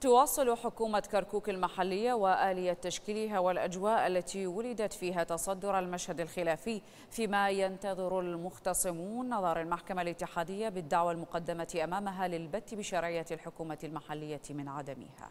تواصل حكومة كركوك المحلية وآلية تشكيلها والأجواء التي ولدت فيها تصدر المشهد الخلافي فيما ينتظر المختصمون نظر المحكمة الاتحادية بالدعوى المقدمة أمامها للبت بشرعية الحكومة المحلية من عدمها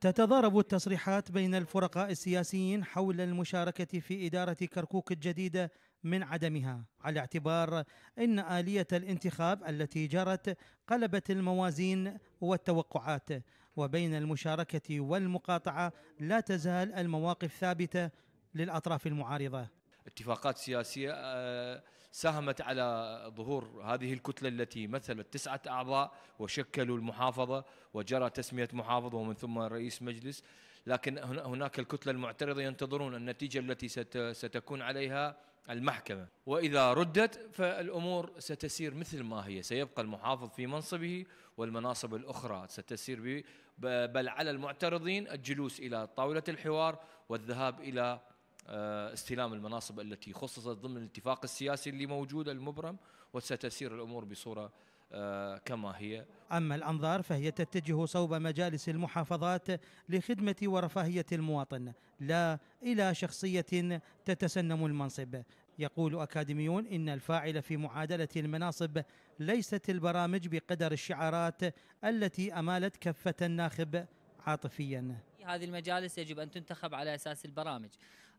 تتضارب التصريحات بين الفرقاء السياسيين حول المشاركة في إدارة كركوك الجديدة من عدمها على اعتبار ان اليه الانتخاب التي جرت قلبت الموازين والتوقعات وبين المشاركه والمقاطعه لا تزال المواقف ثابته للاطراف المعارضه. اتفاقات سياسيه آه، ساهمت على ظهور هذه الكتله التي مثلت تسعه اعضاء وشكلوا المحافظه وجرى تسميه محافظه ومن ثم رئيس مجلس لكن هناك الكتله المعترضه ينتظرون النتيجه التي ستكون عليها المحكمة وإذا ردت فالأمور ستسير مثل ما هي سيبقى المحافظ في منصبه والمناصب الأخرى ستسير بل على المعترضين الجلوس إلى طاولة الحوار والذهاب إلى آه، استلام المناصب التي خصصت ضمن الاتفاق السياسي اللي موجود المبرم وستسير الأمور بصورة آه، كما هي أما الأنظار فهي تتجه صوب مجالس المحافظات لخدمة ورفاهية المواطن لا إلى شخصية تتسنم المنصب يقول أكاديميون إن الفاعل في معادلة المناصب ليست البرامج بقدر الشعارات التي أمالت كفة الناخب عاطفيا هذه المجالس يجب أن تنتخب على أساس البرامج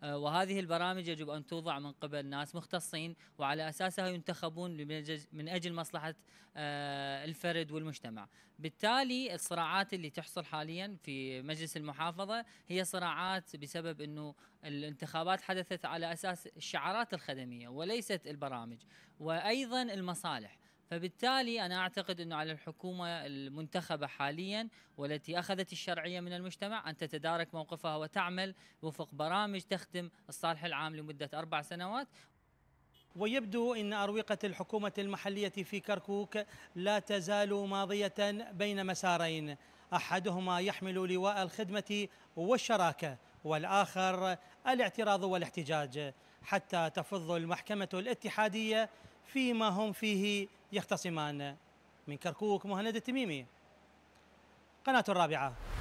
آه، وهذه البرامج يجب أن توضع من قبل ناس مختصين وعلى أساسها ينتخبون من أجل مصلحة آه، الفرد والمجتمع بالتالي الصراعات اللي تحصل حاليا في مجلس المحافظة هي صراعات بسبب أنه الانتخابات حدثت على أساس الشعارات الخدمية وليست البرامج وأيضا المصالح فبالتالي أنا أعتقد أنه على الحكومة المنتخبة حاليا والتي أخذت الشرعية من المجتمع أن تتدارك موقفها وتعمل وفق برامج تخدم الصالح العام لمدة أربع سنوات ويبدو ان اروقه الحكومه المحليه في كركوك لا تزال ماضيه بين مسارين احدهما يحمل لواء الخدمه والشراكه والاخر الاعتراض والاحتجاج حتى تفض المحكمه الاتحاديه فيما هم فيه يختصمان من كركوك مهند التميمي قناة الرابعة